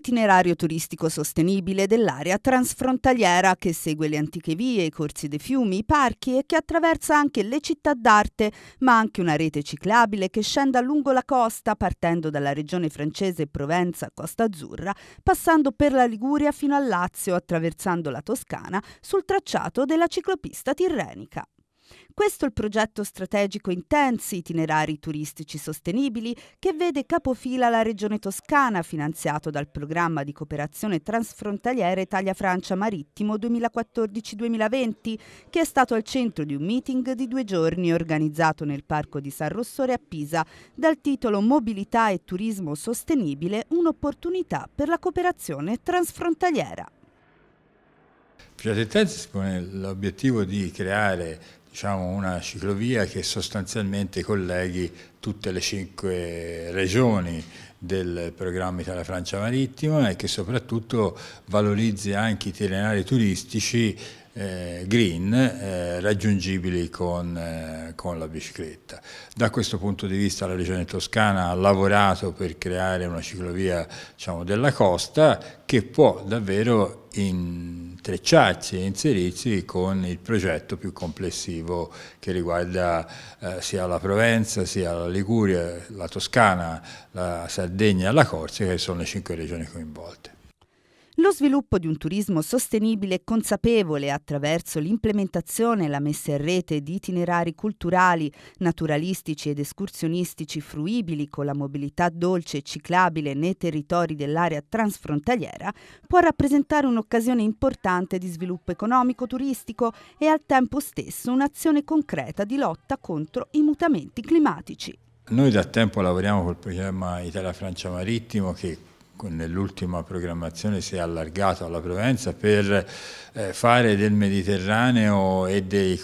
itinerario turistico sostenibile dell'area transfrontaliera che segue le antiche vie, i corsi dei fiumi, i parchi e che attraversa anche le città d'arte, ma anche una rete ciclabile che scenda lungo la costa partendo dalla regione francese Provenza, Costa Azzurra, passando per la Liguria fino al Lazio, attraversando la Toscana sul tracciato della ciclopista tirrenica. Questo è il progetto strategico Intensi, itinerari turistici sostenibili, che vede capofila la regione toscana, finanziato dal programma di cooperazione transfrontaliera Italia-Francia Marittimo 2014-2020, che è stato al centro di un meeting di due giorni organizzato nel Parco di San Rossore a Pisa, dal titolo Mobilità e turismo sostenibile, un'opportunità per la cooperazione transfrontaliera. Il progetto Intensi si pone l'obiettivo di creare diciamo, una ciclovia che sostanzialmente colleghi tutte le cinque regioni del programma Italia-Francia Marittima e che soprattutto valorizzi anche i telenari turistici eh, green eh, raggiungibili con, eh, con, la bicicletta. Da questo punto di vista la Regione Toscana ha lavorato per creare una ciclovia diciamo, della costa che può davvero intrecciarsi e inserirsi con il progetto più complessivo che riguarda eh, sia la Provenza, sia la Liguria, la Toscana, la Sardegna e la Corsica che sono le cinque regioni coinvolte. Lo sviluppo di un turismo sostenibile e consapevole attraverso l'implementazione e la messa in rete di itinerari culturali, naturalistici ed escursionistici fruibili con la mobilità dolce e ciclabile nei territori dell'area transfrontaliera può rappresentare un'occasione importante di sviluppo economico turistico e al tempo stesso un'azione concreta di lotta contro i mutamenti climatici. Noi da tempo lavoriamo col programma Italia-Francia Marittimo che nell'ultima programmazione si è allargato alla Provenza per eh, fare del Mediterraneo e di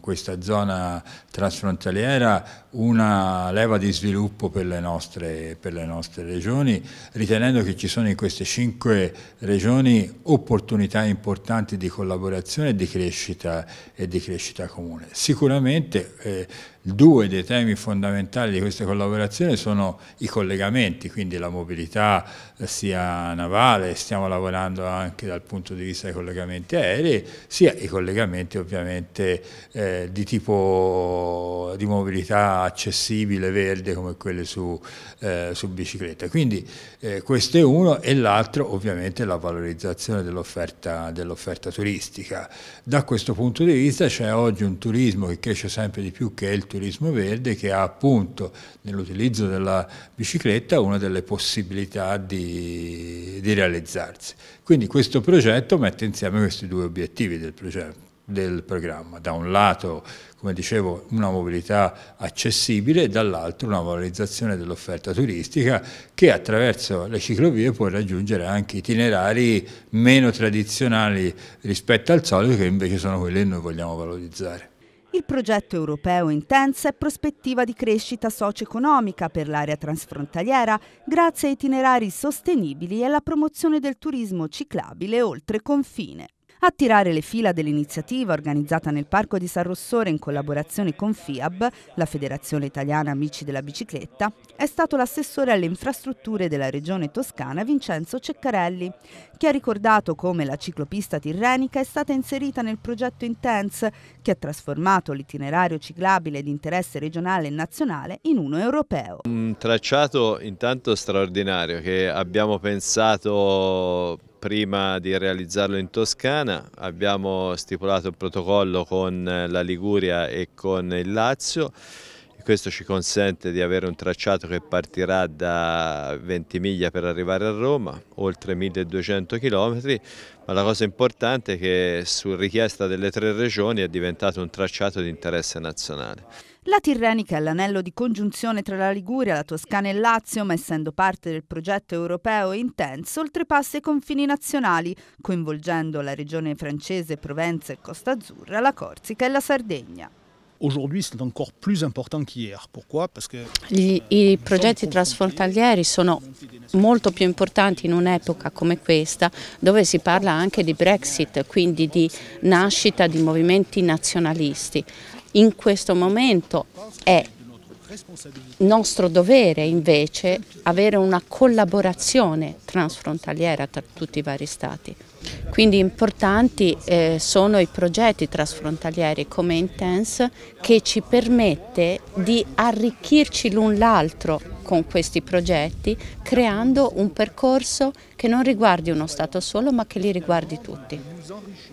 questa zona trasfrontaliera una leva di sviluppo per le, nostre, per le nostre regioni, ritenendo che ci sono in queste cinque regioni opportunità importanti di collaborazione e di crescita, e di crescita comune. Sicuramente eh, Due dei temi fondamentali di queste collaborazioni sono i collegamenti, quindi la mobilità eh, sia navale, stiamo lavorando anche dal punto di vista dei collegamenti aerei, sia i collegamenti ovviamente eh, di tipo di mobilità accessibile, verde, come quelle su, eh, su bicicletta. Quindi eh, questo è uno e l'altro ovviamente la valorizzazione dell'offerta dell turistica. Da questo punto di vista c'è oggi un turismo che cresce sempre di più che è il turismo turismo verde che ha appunto nell'utilizzo della bicicletta una delle possibilità di, di, realizzarsi. Quindi questo progetto mette insieme questi due obiettivi del, del programma, da un lato come dicevo una mobilità accessibile e dall'altro una valorizzazione dell'offerta turistica che attraverso le ciclovie può raggiungere anche itinerari meno tradizionali rispetto al solito che invece sono quelli che noi vogliamo valorizzare. Il progetto europeo Intense è prospettiva di crescita socio-economica per l'area transfrontaliera grazie a itinerari sostenibili e alla promozione del turismo ciclabile oltre confine. A tirare le fila dell'iniziativa organizzata nel Parco di San Rossore in collaborazione con FIAB, la Federazione Italiana Amici della Bicicletta, è stato l'assessore alle infrastrutture della regione toscana Vincenzo Ceccarelli, che ha ricordato come la ciclopista tirrenica è stata inserita nel progetto Intense, che ha trasformato l'itinerario ciclabile di interesse regionale e nazionale in uno europeo. Un tracciato intanto straordinario che abbiamo pensato prima di realizzarlo in Toscana, abbiamo stipulato il protocollo con la Liguria e con il Lazio questo ci consente di avere un tracciato che partirà da 20 miglia per arrivare a Roma, oltre 1200 km, ma la cosa importante è che su richiesta delle tre regioni è diventato un tracciato di interesse nazionale. La Tirrenica è l'anello di congiunzione tra la Liguria, la Toscana e il Lazio, ma essendo parte del progetto europeo intenso, oltrepassa i confini nazionali, coinvolgendo la regione francese, Provenza e Costa Azzurra, la Corsica e la Sardegna. Aujourd'hui c'est ancora più importante che ieri. Pourquoi? Perché euh, I, i progetti transfrontalieri sono molto più importanti in un'epoca come questa dove si parla anche di Brexit, quindi di nascita di movimenti nazionalisti. In questo momento è nostro dovere invece avere una collaborazione transfrontaliera tra tutti i vari stati. Quindi importanti eh, sono i progetti trasfrontalieri come Intense che ci permette di arricchirci l'un l'altro con questi progetti creando un percorso che non riguardi uno Stato solo ma che li riguardi tutti.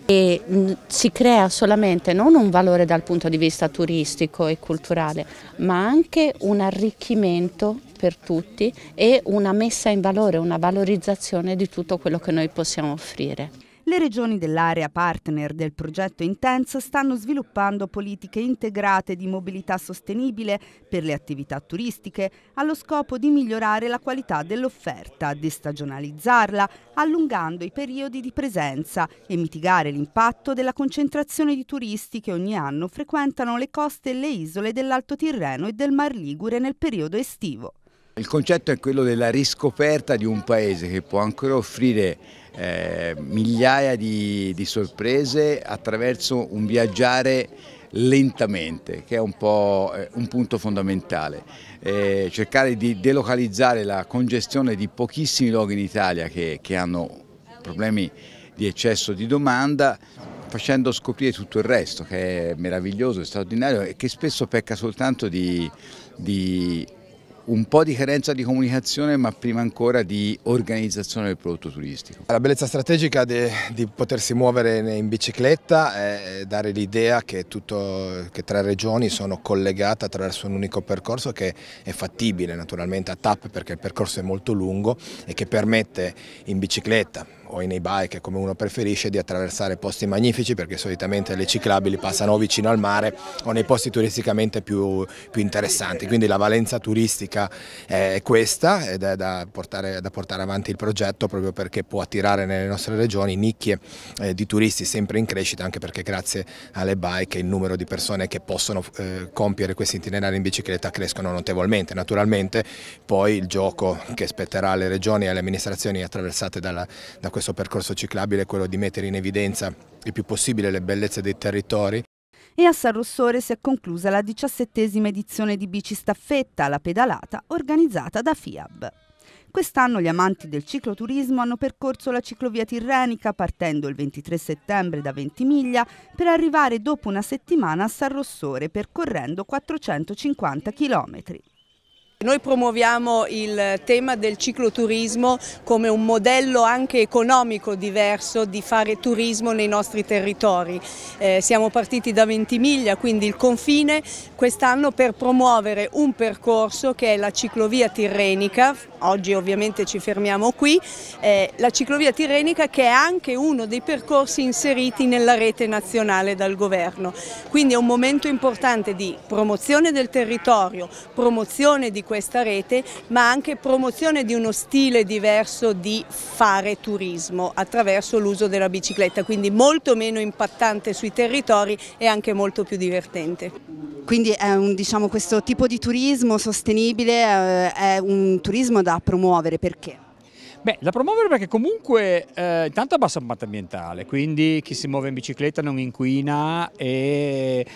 E mm, si crea solamente non un valore dal punto di vista turistico e culturale ma anche un arricchimento per tutti e una messa in valore, una valorizzazione di tutto quello che noi possiamo offrire. Le regioni dell'area partner del progetto Intense stanno sviluppando politiche integrate di mobilità sostenibile per le attività turistiche allo scopo di migliorare la qualità dell'offerta, destagionalizzarla, allungando i periodi di presenza e mitigare l'impatto della concentrazione di turisti che ogni anno frequentano le coste e le isole dell'Alto Tirreno e del Mar Ligure nel periodo estivo. Il concetto è quello della riscoperta di un paese che può ancora offrire eh, migliaia di, di, sorprese attraverso un viaggiare lentamente, che è un po' eh, un punto fondamentale. Eh, cercare di delocalizzare la congestione di pochissimi luoghi in Italia che, che hanno problemi di eccesso di domanda facendo scoprire tutto il resto che è meraviglioso, straordinario e che spesso pecca soltanto di, di un po' di carenza di comunicazione ma prima ancora di organizzazione del prodotto turistico. La bellezza strategica de, di potersi muovere in bicicletta è dare l'idea che, che, tre regioni sono collegate attraverso un unico percorso che è fattibile naturalmente a tappe perché il percorso è molto lungo e che permette in bicicletta o in e-bike come uno preferisce di attraversare posti magnifici perché solitamente le ciclabili passano vicino al mare o nei posti turisticamente più, più interessanti, quindi la valenza turistica è questa ed è da portare, da portare avanti il progetto proprio perché può attirare nelle nostre regioni nicchie eh, di turisti sempre in crescita anche perché grazie alle bike il numero di persone che possono eh, compiere questi itinerari in bicicletta crescono notevolmente, naturalmente poi il gioco che spetterà alle regioni e alle amministrazioni attraversate dalla, da questo questo percorso ciclabile è quello di mettere in evidenza il più possibile le bellezze dei territori. E a San Rossore si è conclusa la diciassettesima edizione di Bici Staffetta, la pedalata organizzata da FIAB. Quest'anno gli amanti del cicloturismo hanno percorso la ciclovia tirrenica partendo il 23 settembre da Ventimiglia per arrivare dopo una settimana a San Rossore percorrendo 450 chilometri. Noi promuoviamo il tema del cicloturismo come un modello anche economico diverso di fare turismo nei nostri territori. Eh, siamo partiti da Ventimiglia, quindi il confine, quest'anno per promuovere un percorso che è la ciclovia tirrenica, oggi ovviamente ci fermiamo qui, eh, la ciclovia tirrenica che è anche uno dei percorsi inseriti nella rete nazionale dal governo. Quindi è un momento importante di promozione del territorio, promozione di questo questa rete, ma anche promozione di uno stile diverso di fare turismo attraverso l'uso della bicicletta, quindi molto meno impattante sui territori e anche molto più divertente. Quindi un, diciamo, questo tipo di turismo sostenibile eh, è un turismo da promuovere, perché? Beh, da promuovere perché comunque eh, intanto abbassa l'impatto ambientale, quindi chi si muove in bicicletta non inquina e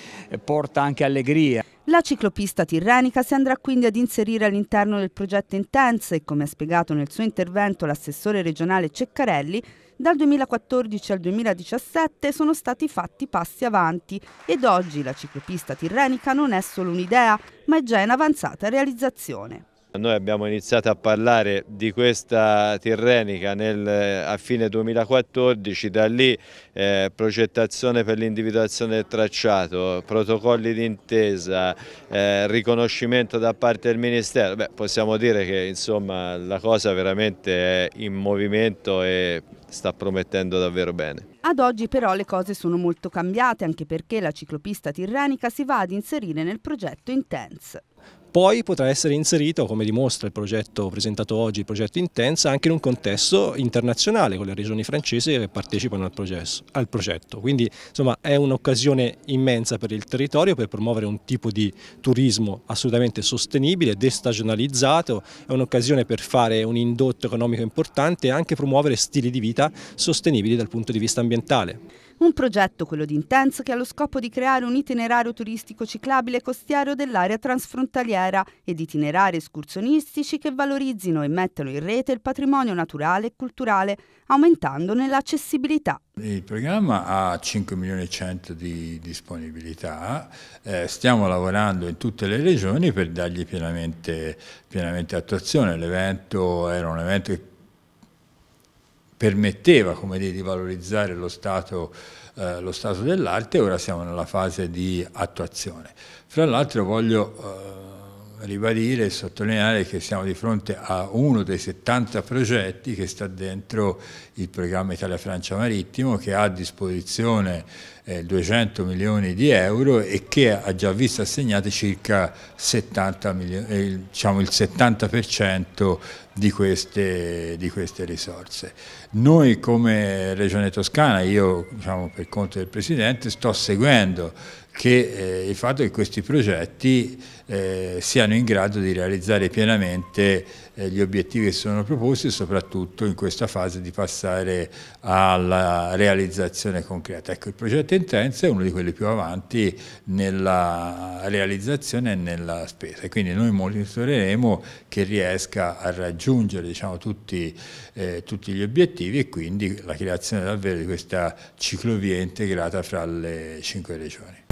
porta anche allegria. La ciclopista tirrenica si andrà quindi ad inserire all'interno del progetto Intense e come ha spiegato nel suo intervento l'assessore regionale Ceccarelli, dal 2014 al 2017 sono stati fatti passi avanti ed oggi la ciclopista tirrenica non è solo un'idea, ma è già in avanzata realizzazione. Noi abbiamo iniziato a parlare di questa Tirrenica nel, a fine 2014, da lì eh, progettazione per l'individuazione del tracciato, protocolli d'intesa, eh, riconoscimento da parte del Ministero. Beh, possiamo dire che insomma, la cosa veramente è in movimento e sta promettendo davvero bene. Ad oggi però le cose sono molto cambiate anche perché la ciclopista tirrenica si va ad inserire nel progetto Intense poi potrà essere inserito, come dimostra il progetto presentato oggi, il progetto Intensa, anche in un contesto internazionale con le regioni francesi che partecipano al, processo, al progetto. Quindi insomma, è un'occasione immensa per il territorio per promuovere un tipo di turismo assolutamente sostenibile, destagionalizzato, è un'occasione per fare un indotto economico importante e anche promuovere stili di vita sostenibili dal punto di vista ambientale. Un progetto, quello di Intenso, che ha lo scopo di creare un itinerario turistico ciclabile costiero dell'area transfrontaliera ed itinerari escursionistici che valorizzino e mettano in rete il patrimonio naturale e culturale, aumentandone l'accessibilità. Il programma ha 5 milioni e 100 di disponibilità, eh, stiamo lavorando in tutte le regioni per dargli pienamente, pienamente attuazione. L'evento era un evento che permetteva dire, di valorizzare lo stato, eh, lo stato dell'arte, ora siamo nella fase di attuazione. Fra l'altro voglio eh, ribadire e sottolineare che siamo di fronte a uno dei 70 progetti che sta dentro il programma Italia-Francia Marittimo che ha a disposizione 200 eh, milioni di euro e che ha già visto assegnate circa 70 milioni, eh, diciamo il 70% di queste, di queste, risorse. Noi come Regione Toscana, io diciamo, per conto del Presidente, sto seguendo che eh, il fatto che questi progetti eh, siano in grado di realizzare pienamente eh, gli obiettivi che sono proposti, soprattutto in questa fase di passare alla realizzazione concreta. Ecco, il progetto Intense è uno di quelli più avanti nella realizzazione e nella spesa, e quindi noi monitoreremo che riesca a raggiungere diciamo, tutti, eh, tutti, gli obiettivi e quindi la creazione davvero di questa ciclovia integrata fra le cinque regioni.